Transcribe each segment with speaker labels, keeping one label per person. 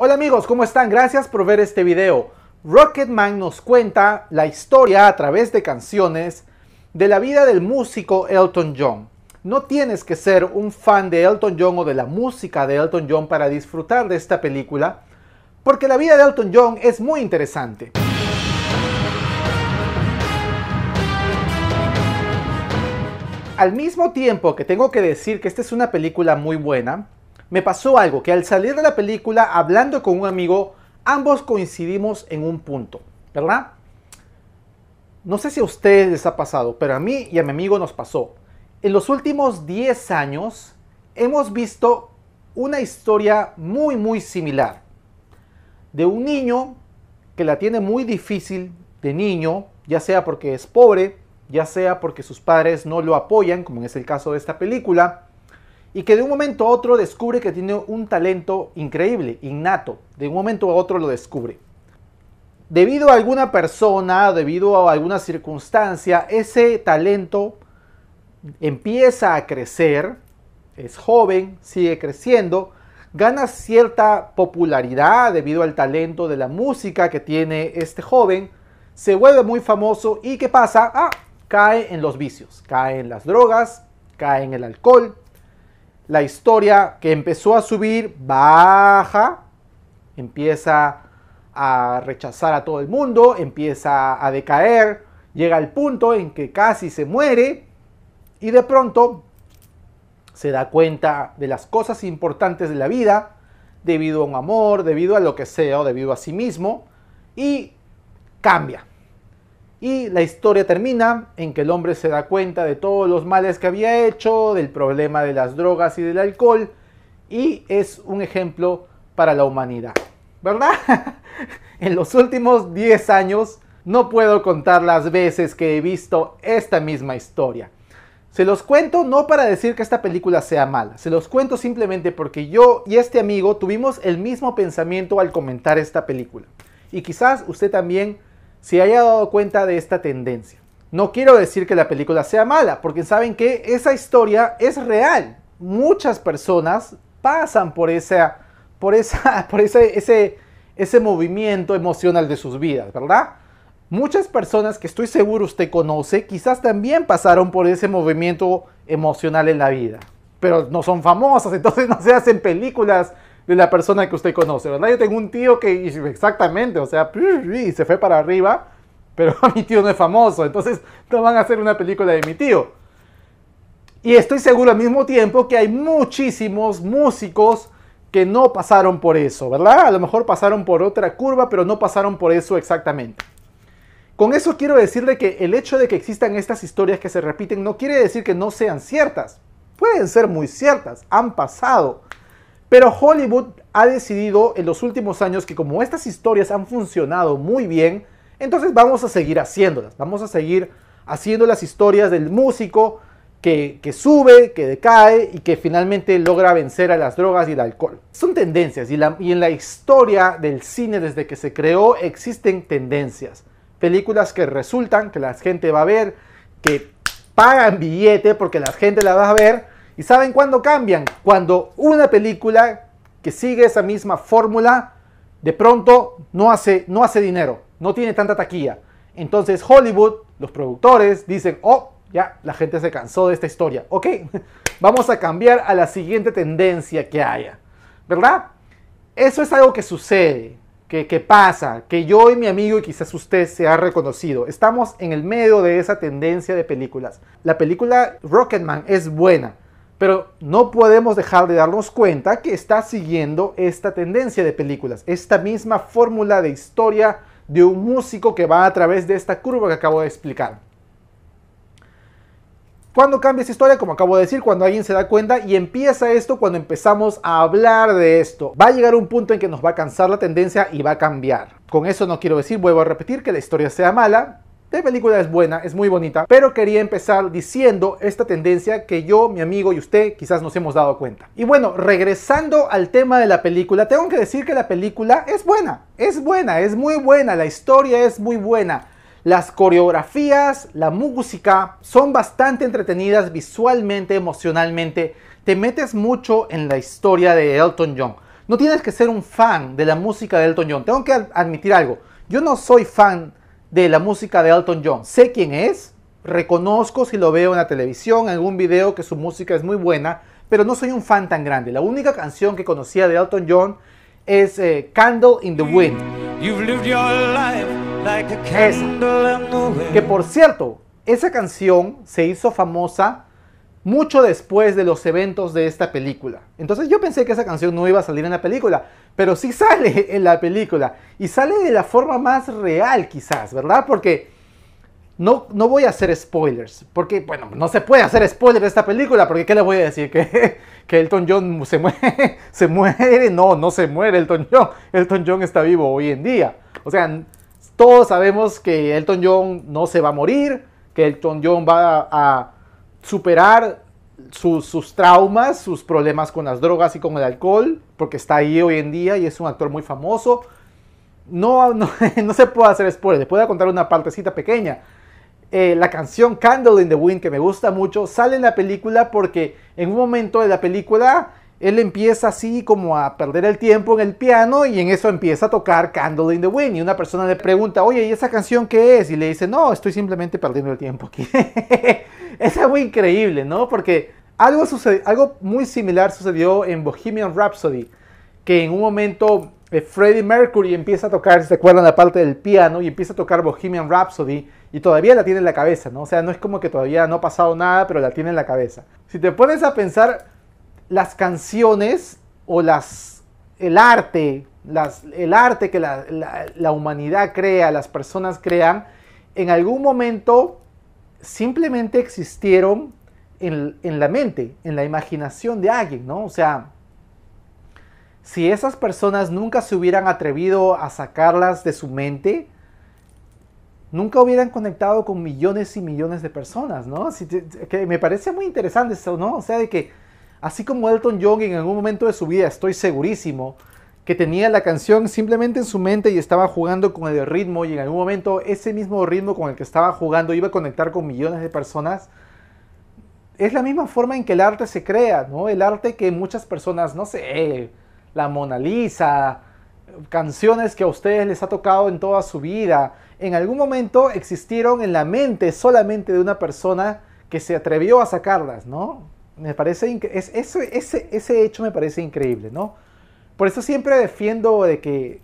Speaker 1: Hola amigos, ¿cómo están? Gracias por ver este video. Rocketman nos cuenta la historia a través de canciones de la vida del músico Elton John. No tienes que ser un fan de Elton John o de la música de Elton John para disfrutar de esta película, porque la vida de Elton John es muy interesante. Al mismo tiempo que tengo que decir que esta es una película muy buena, me pasó algo, que al salir de la película, hablando con un amigo, ambos coincidimos en un punto, ¿verdad? No sé si a ustedes les ha pasado, pero a mí y a mi amigo nos pasó. En los últimos 10 años hemos visto una historia muy, muy similar. De un niño que la tiene muy difícil de niño, ya sea porque es pobre, ya sea porque sus padres no lo apoyan, como es el caso de esta película, y que de un momento a otro descubre que tiene un talento increíble, innato, de un momento a otro lo descubre. Debido a alguna persona, debido a alguna circunstancia, ese talento empieza a crecer, es joven, sigue creciendo, gana cierta popularidad debido al talento de la música que tiene este joven, se vuelve muy famoso y ¿qué pasa? Ah, cae en los vicios, cae en las drogas, cae en el alcohol, la historia que empezó a subir baja, empieza a rechazar a todo el mundo, empieza a decaer, llega al punto en que casi se muere y de pronto se da cuenta de las cosas importantes de la vida, debido a un amor, debido a lo que sea o debido a sí mismo, y cambia. Y la historia termina en que el hombre se da cuenta de todos los males que había hecho, del problema de las drogas y del alcohol, y es un ejemplo para la humanidad. ¿Verdad? en los últimos 10 años no puedo contar las veces que he visto esta misma historia. Se los cuento no para decir que esta película sea mala, se los cuento simplemente porque yo y este amigo tuvimos el mismo pensamiento al comentar esta película. Y quizás usted también se haya dado cuenta de esta tendencia. No quiero decir que la película sea mala, porque saben que esa historia es real. Muchas personas pasan por esa, por esa, por ese, ese, ese movimiento emocional de sus vidas, ¿verdad? Muchas personas que estoy seguro usted conoce, quizás también pasaron por ese movimiento emocional en la vida, pero no son famosas, entonces no se hacen películas de la persona que usted conoce, ¿verdad? Yo tengo un tío que exactamente, o sea, se fue para arriba, pero mi tío no es famoso, entonces no van a hacer una película de mi tío. Y estoy seguro al mismo tiempo que hay muchísimos músicos que no pasaron por eso, ¿verdad? A lo mejor pasaron por otra curva, pero no pasaron por eso exactamente. Con eso quiero decirle que el hecho de que existan estas historias que se repiten no quiere decir que no sean ciertas. Pueden ser muy ciertas, han pasado. Pero Hollywood ha decidido en los últimos años que como estas historias han funcionado muy bien, entonces vamos a seguir haciéndolas. Vamos a seguir haciendo las historias del músico que, sube, que decae y que finalmente logra vencer a las drogas y el alcohol. Son tendencias y, y en la historia del cine desde que se creó existen tendencias. Películas que resultan, que la gente va a ver, que pagan billete porque la gente la va a ver ¿Y saben cuándo cambian? Cuando una película que sigue esa misma fórmula, de pronto no hace, no hace dinero, no tiene tanta taquilla. Entonces Hollywood, los productores, dicen, oh, ya la gente se cansó de esta historia. Ok, vamos a cambiar a la siguiente tendencia que haya. ¿Verdad? Eso es algo que sucede, que, que pasa, que yo y mi amigo y quizás usted se ha reconocido. Estamos en el medio de esa tendencia de películas. La película Rocketman es buena pero no podemos dejar de darnos cuenta que está siguiendo esta tendencia de películas, esta misma fórmula de historia de un músico que va a través de esta curva que acabo de explicar. cuando cambia esa historia? Como acabo de decir, cuando alguien se da cuenta y empieza esto cuando empezamos a hablar de esto. Va a llegar un punto en que nos va a cansar la tendencia y va a cambiar. Con eso no quiero decir, vuelvo a repetir, que la historia sea mala, la película es buena, es muy bonita, pero quería empezar diciendo esta tendencia que yo, mi amigo y usted quizás nos hemos dado cuenta. Y bueno, regresando al tema de la película, tengo que decir que la película es buena, es buena, es muy buena, la historia es muy buena. Las coreografías, la música son bastante entretenidas visualmente, emocionalmente. Te metes mucho en la historia de Elton John. No tienes que ser un fan de la música de Elton John. Tengo que admitir algo. Yo no soy fan de la música de Elton John. Sé quién es, reconozco si lo veo en la televisión, en algún video que su música es muy buena, pero no soy un fan tan grande. La única canción que conocía de Elton John es eh, Candle in the Wind. candle in the wind. Que por cierto, esa canción se hizo famosa mucho después de los eventos de esta película. Entonces yo pensé que esa canción no iba a salir en la película, pero sí sale en la película. Y sale de la forma más real quizás, ¿verdad? Porque no, no voy a hacer spoilers. Porque, bueno, no se puede hacer spoilers de esta película. Porque, ¿qué le voy a decir? ¿Que, que Elton John se muere? ¿Se muere? No, no se muere Elton John. Elton John está vivo hoy en día. O sea, todos sabemos que Elton John no se va a morir. Que Elton John va a superar sus, traumas, sus problemas con las drogas y con el alcohol, porque está ahí hoy en día y es un actor muy famoso. No, se puede hacer spoiler, voy puedo contar una partecita pequeña. Eh, la canción Candle in the Wind, que me gusta mucho, sale en la película porque en un momento de la película él empieza así como a perder el tiempo en el piano y en eso empieza a tocar Candle in the Wind. Y una persona le pregunta, oye, ¿y esa canción qué es? Y le dice, no, estoy simplemente perdiendo el tiempo aquí. es algo increíble, ¿no? Porque algo, algo muy similar sucedió en Bohemian Rhapsody, que en un momento eh, Freddie Mercury empieza a tocar, se acuerdan, la parte del piano y empieza a tocar Bohemian Rhapsody y todavía la tiene en la cabeza, ¿no? O sea, no es como que todavía no ha pasado nada, pero la tiene en la cabeza. Si te pones a pensar las canciones o las, el arte, las, el arte que la, humanidad crea, las personas crean, en algún momento simplemente existieron en, la mente, en la imaginación de alguien, ¿no? O sea, si esas personas nunca se hubieran atrevido a sacarlas de su mente, nunca hubieran conectado con millones y millones de personas, ¿no? que me parece muy interesante eso, ¿no? O sea, de que Así como Elton John en algún momento de su vida, estoy segurísimo, que tenía la canción simplemente en su mente y estaba jugando con el ritmo y en algún momento ese mismo ritmo con el que estaba jugando iba a conectar con millones de personas. Es la misma forma en que el arte se crea, ¿no? El arte que muchas personas, no sé, la Mona Lisa, canciones que a ustedes les ha tocado en toda su vida, en algún momento existieron en la mente solamente de una persona que se atrevió a sacarlas, ¿no? Me parece ese, hecho me parece increíble, ¿no? Por eso siempre defiendo de que,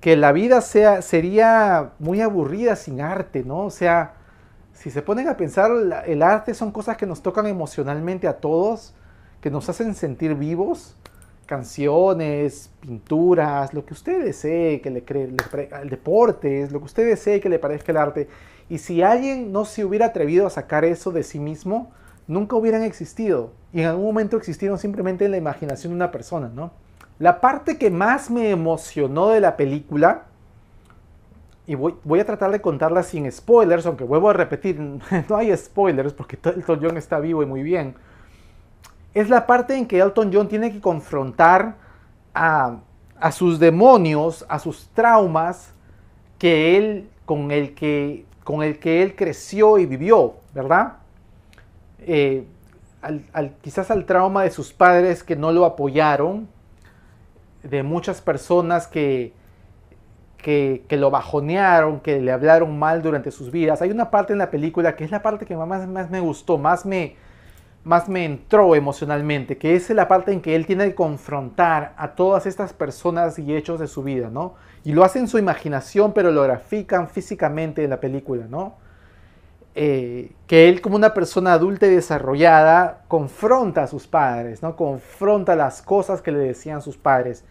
Speaker 1: que, la vida sea, sería muy aburrida sin arte, ¿no? O sea, si se ponen a pensar, el arte son cosas que nos tocan emocionalmente a todos, que nos hacen sentir vivos, canciones, pinturas, lo que usted desee que le el deporte, lo que usted desee que le parezca el arte. Y si alguien no se hubiera atrevido a sacar eso de sí mismo, nunca hubieran existido y en algún momento existieron simplemente en la imaginación de una persona, ¿no? La parte que más me emocionó de la película, y voy, a tratar de contarla sin spoilers, aunque vuelvo a repetir, no hay spoilers porque Elton John está vivo y muy bien, es la parte en que Elton John tiene que confrontar a, sus demonios, a sus traumas que él, con el que, con el que él creció y vivió, ¿verdad? Eh, al, quizás al trauma de sus padres que no lo apoyaron, de muchas personas que, que, lo bajonearon, que le hablaron mal durante sus vidas. Hay una parte en la película que es la parte que más, me gustó, más me, más me entró emocionalmente, que es la parte en que él tiene que confrontar a todas estas personas y hechos de su vida, ¿no? Y lo hace en su imaginación, pero lo grafican físicamente en la película, ¿no? Eh, que él como una persona adulta y desarrollada confronta a sus padres, ¿no? Confronta las cosas que le decían sus padres.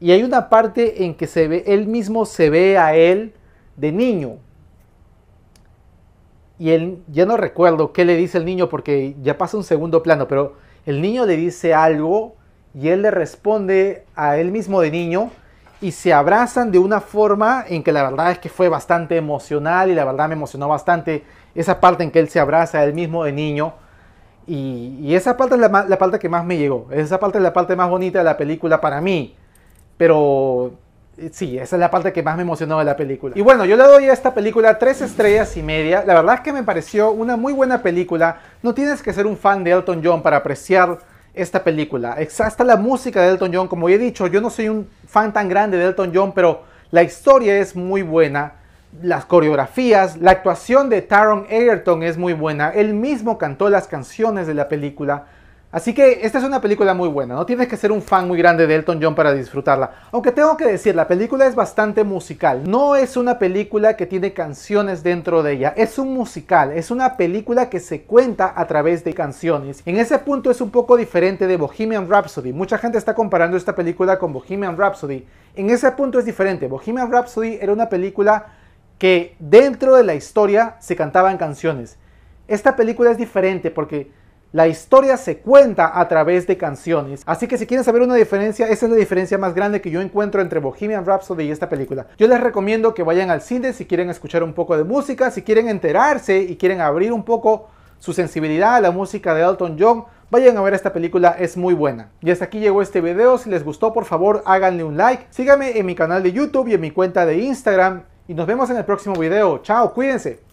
Speaker 1: Y hay una parte en que se ve, él mismo se ve a él de niño. Y él, ya no recuerdo qué le dice el niño porque ya pasa un segundo plano, pero el niño le dice algo y él le responde a él mismo de niño y se abrazan de una forma en que la verdad es que fue bastante emocional y la verdad me emocionó bastante esa parte en que él se abraza a él mismo de niño. Y, esa parte es la, la, parte que más me llegó. Esa parte es la parte más bonita de la película para mí. Pero eh, sí, esa es la parte que más me emocionó de la película. Y bueno, yo le doy a esta película tres estrellas y media. La verdad es que me pareció una muy buena película. No tienes que ser un fan de Elton John para apreciar esta película. Hasta la música de Elton John, como he dicho, yo no soy un fan tan grande de Elton John, pero la historia es muy buena las coreografías, la actuación de Taron Egerton es muy buena, él mismo cantó las canciones de la película. Así que esta es una película muy buena, no tienes que ser un fan muy grande de Elton John para disfrutarla. Aunque tengo que decir, la película es bastante musical, no es una película que tiene canciones dentro de ella, es un musical, es una película que se cuenta a través de canciones. En ese punto es un poco diferente de Bohemian Rhapsody, mucha gente está comparando esta película con Bohemian Rhapsody. En ese punto es diferente, Bohemian Rhapsody era una película que dentro de la historia se cantaban canciones. Esta película es diferente porque la historia se cuenta a través de canciones. Así que si quieren saber una diferencia, esa es la diferencia más grande que yo encuentro entre Bohemian Rhapsody y esta película. Yo les recomiendo que vayan al cine si quieren escuchar un poco de música, si quieren enterarse y quieren abrir un poco su sensibilidad a la música de Elton John. Vayan a ver esta película, es muy buena. Y hasta aquí llegó este video, si les gustó por favor háganle un like, síganme en mi canal de YouTube y en mi cuenta de Instagram y nos vemos en el próximo video. Chao, cuídense.